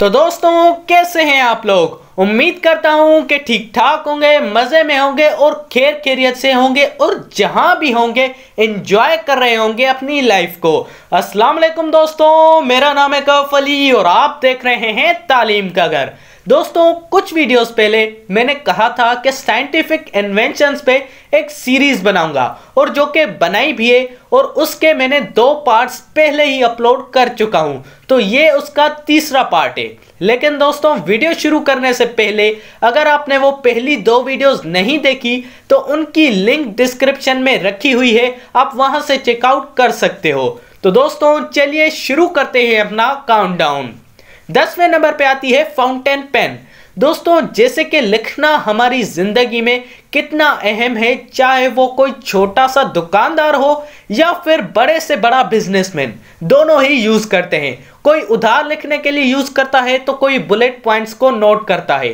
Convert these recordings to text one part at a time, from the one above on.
तो दोस्तों कैसे हैं आप लोग उम्मीद करता हूं कि ठीक ठाक होंगे मज़े में होंगे और खैर खैरियत से होंगे और जहां भी होंगे एंजॉय कर रहे होंगे अपनी लाइफ को अस्सलाम वालेकुम दोस्तों मेरा नाम है कफ अली और आप देख रहे हैं तालीम का घर दोस्तों कुछ वीडियोस पहले मैंने कहा था कि साइंटिफिक इन्वेंशन पे एक सीरीज बनाऊंगा और जो कि बनाई भी है और उसके मैंने दो पार्ट्स पहले ही अपलोड कर चुका हूं तो ये उसका तीसरा पार्ट है लेकिन दोस्तों वीडियो शुरू करने से पहले अगर आपने वो पहली दो वीडियोस नहीं देखी तो उनकी लिंक डिस्क्रिप्शन में रखी हुई है आप वहां से चेकआउट कर सकते हो तो दोस्तों चलिए शुरू करते हैं अपना काउंटडाउन दसवें नंबर पे आती है फाउंटेन पेन दोस्तों जैसे कि लिखना हमारी ज़िंदगी में कितना अहम है चाहे वो कोई छोटा सा दुकानदार हो या फिर बड़े से बड़ा बिजनेसमैन दोनों ही यूज़ करते हैं कोई उधार लिखने के लिए यूज़ करता है तो कोई बुलेट पॉइंट्स को नोट करता है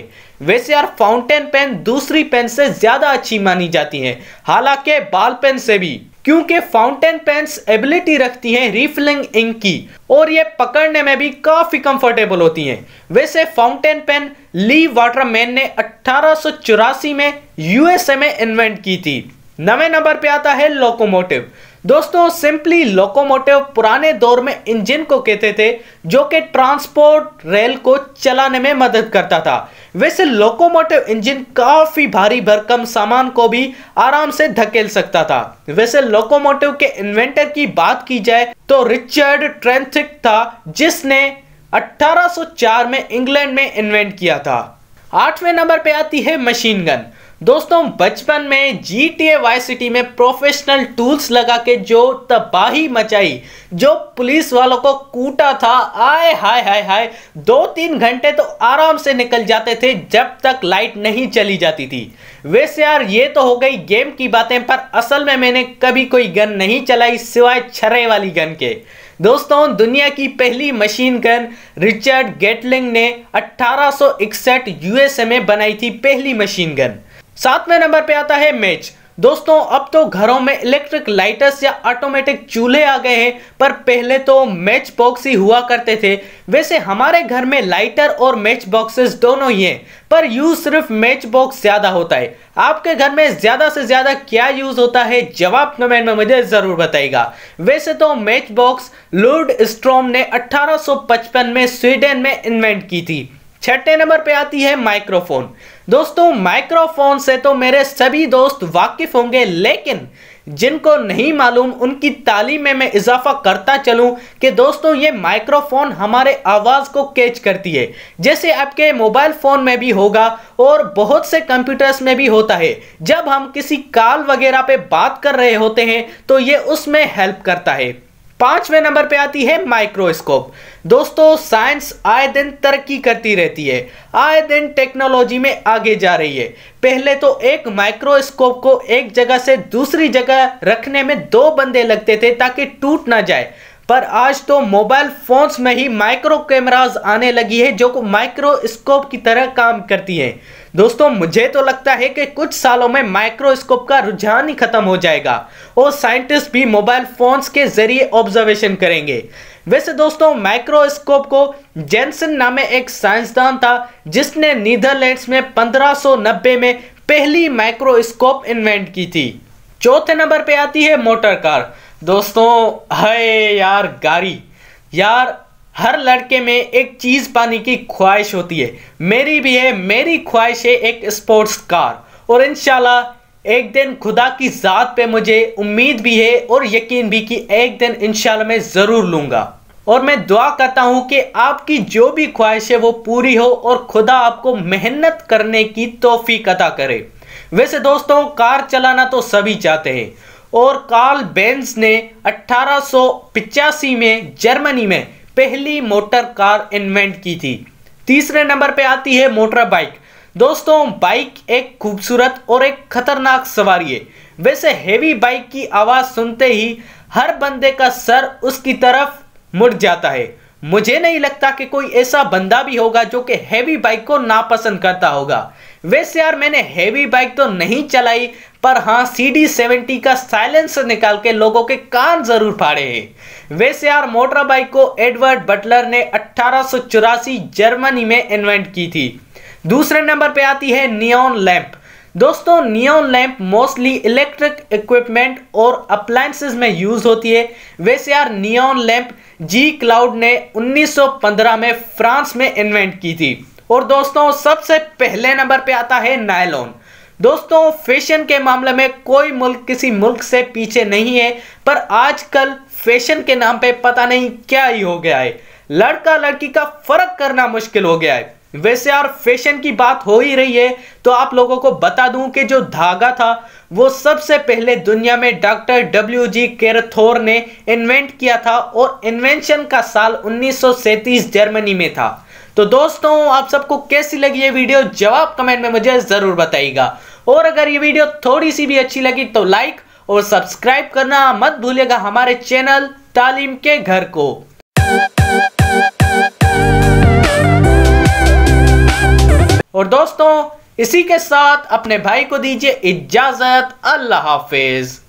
वैसे यार फाउंटेन पेन दूसरी पेन से ज़्यादा अच्छी मानी जाती है हालांकि बाल पेन से भी क्योंकि फाउंटेन पेन्स एबिलिटी रखती हैं रिफिलिंग इंक की और ये पकड़ने में भी काफ़ी कंफर्टेबल होती हैं वैसे फाउंटेन पेन ली वाटरमैन ने अट्ठारह में यूएसए में इन्वेंट की थी नवे नंबर पे आता है लोकोमोटिव दोस्तों सिंपली लोकोमोटिव पुराने दौर में इंजन को कहते थे जो कि ट्रांसपोर्ट रेल को चलाने में मदद करता था वैसे लोकोमोटिव इंजन काफ़ी भारी भरकम सामान को भी आराम से धकेल सकता था वैसे लोकोमोटिव के इन्वेंटर की बात की जाए तो रिचर्ड ट्रेंथिक था जिसने 1804 में इंग्लैंड में इन्वेंट किया था आठवें नंबर पे आती है मशीन गन दोस्तों बचपन में G T A Vice City में प्रोफेशनल टूल्स लगा के जो तबाही मचाई जो पुलिस वालों को कूटा था आए हाय हाय हाय दो तीन घंटे तो आराम से निकल जाते थे जब तक लाइट नहीं चली जाती थी वैसे यार ये तो हो गई गेम की बातें पर असल में मैंने कभी कोई गन नहीं चलाई सिवाय छरे वाली गन के दोस्तों दुनिया की पहली मशीन गन रिचर्ड गेटलिंग ने 1861 यूएसए में बनाई थी पहली मशीन गन सातवें नंबर पे आता है मेज दोस्तों अब तो घरों में इलेक्ट्रिक लाइटर्स या ऑटोमेटिक चूल्हे आ गए हैं पर पहले तो मैच बॉक्स ही हुआ करते थे वैसे हमारे घर में लाइटर और मैच बॉक्सेस दोनों ही हैं पर यूज सिर्फ मैच बॉक्स ज्यादा होता है आपके घर में ज्यादा से ज्यादा क्या यूज होता है जवाब कमेंट में मुझे जरूर बताएगा वैसे तो मैच बॉक्स लूड स्ट्रोम ने 1855 में स्वीडन में इन्वेंट की थी छठे नंबर पे आती है माइक्रोफोन दोस्तों माइक्रोफोन से तो मेरे सभी दोस्त वाकिफ होंगे लेकिन जिनको नहीं मालूम उनकी तालीम में मैं इजाफा करता चलूं कि दोस्तों ये माइक्रोफोन हमारे आवाज़ को कैच करती है जैसे आपके मोबाइल फ़ोन में भी होगा और बहुत से कंप्यूटर्स में भी होता है जब हम किसी कॉल वगैरह पे बात कर रहे होते हैं तो ये उसमें हेल्प करता है पांचवें नंबर पे आती है माइक्रोस्कोप दोस्तों साइंस आए दिन तरक्की करती रहती है आए दिन टेक्नोलॉजी में आगे जा रही है पहले तो एक माइक्रोस्कोप को एक जगह से दूसरी जगह रखने में दो बंदे लगते थे ताकि टूट ना जाए पर आज तो मोबाइल फोन्स में ही माइक्रो कैमराज आने लगी है जो माइक्रोस्कोप की तरह काम करती है दोस्तों मुझे तो लगता है कि कुछ सालों में माइक्रोस्कोप का रुझान ही खत्म हो जाएगा और साइंटिस्ट भी मोबाइल फोन्स के जरिए ऑब्जर्वेशन करेंगे वैसे दोस्तों माइक्रोस्कोप को जेंसन नामे एक साइंसदान था जिसने नीदरलैंड्स में 1590 में पहली माइक्रोस्कोप इन्वेंट की थी चौथे नंबर पे आती है मोटर कार दोस्तों हाय यार गारी यार हर लड़के में एक चीज़ पाने की ख्वाहिश होती है मेरी भी है मेरी ख्वाहिश है एक स्पोर्ट्स कार और इन एक दिन खुदा की ज़ात पे मुझे उम्मीद भी है और यकीन भी कि एक दिन इन मैं ज़रूर लूँगा और मैं दुआ करता हूँ कि आपकी जो भी ख्वाहिश है वो पूरी हो और खुदा आपको मेहनत करने की तोहफी अदा करे वैसे दोस्तों कार चलाना तो सभी चाहते हैं और कार्ल बेंस ने अट्ठारह में जर्मनी में पहली मोटर कार इन्वेंट की थी तीसरे नंबर पे आती है मोटर बाइक दोस्तों बाइक एक खूबसूरत और एक खतरनाक सवारी है वैसे हेवी बाइक की आवाज़ सुनते ही हर बंदे का सर उसकी तरफ मुड़ जाता है मुझे नहीं लगता कि कोई ऐसा बंदा भी होगा जो कि हेवी बाइक को नापसंद करता होगा वैसे यार मैंने हेवी बाइक तो नहीं चलाई पर हाँ सी डी सेवेंटी का साइलेंसर निकाल के लोगों के कान जरूर फाड़े वैसे यार मोटर बाइक को एडवर्ड बटलर ने अट्ठारह जर्मनी में इन्वेंट की थी दूसरे नंबर पे आती है नियोन लैंप दोस्तों neon lamp mostly electric equipment और अप्लायसेज में यूज होती है वैसे यार नियोन लैंप जी क्लाउड ने 1915 में फ्रांस में इन्वेंट की थी और दोस्तों सबसे पहले नंबर पे आता है नायलॉन दोस्तों फैशन के मामले में कोई मुल्क किसी मुल्क से पीछे नहीं है पर आजकल फैशन के नाम पे पता नहीं क्या ही हो गया है लड़का लड़की का फर्क करना मुश्किल हो गया है वैसे यार फैशन की बात हो ही रही है तो आप लोगों को बता दूं कि जो धागा था वो सबसे पहले दुनिया में डॉक्टर डब्ल्यू जी केरथोर ने इन्वेंट किया था और इन्वेंशन का साल उन्नीस जर्मनी में था तो दोस्तों आप सबको कैसी लगी ये वीडियो जवाब कमेंट में मुझे ज़रूर बताइएगा और अगर ये वीडियो थोड़ी सी भी अच्छी लगी तो लाइक और सब्सक्राइब करना मत भूलिएगा हमारे चैनल तालीम के घर को और दोस्तों इसी के साथ अपने भाई को दीजिए इजाजत अल्लाह हाफिज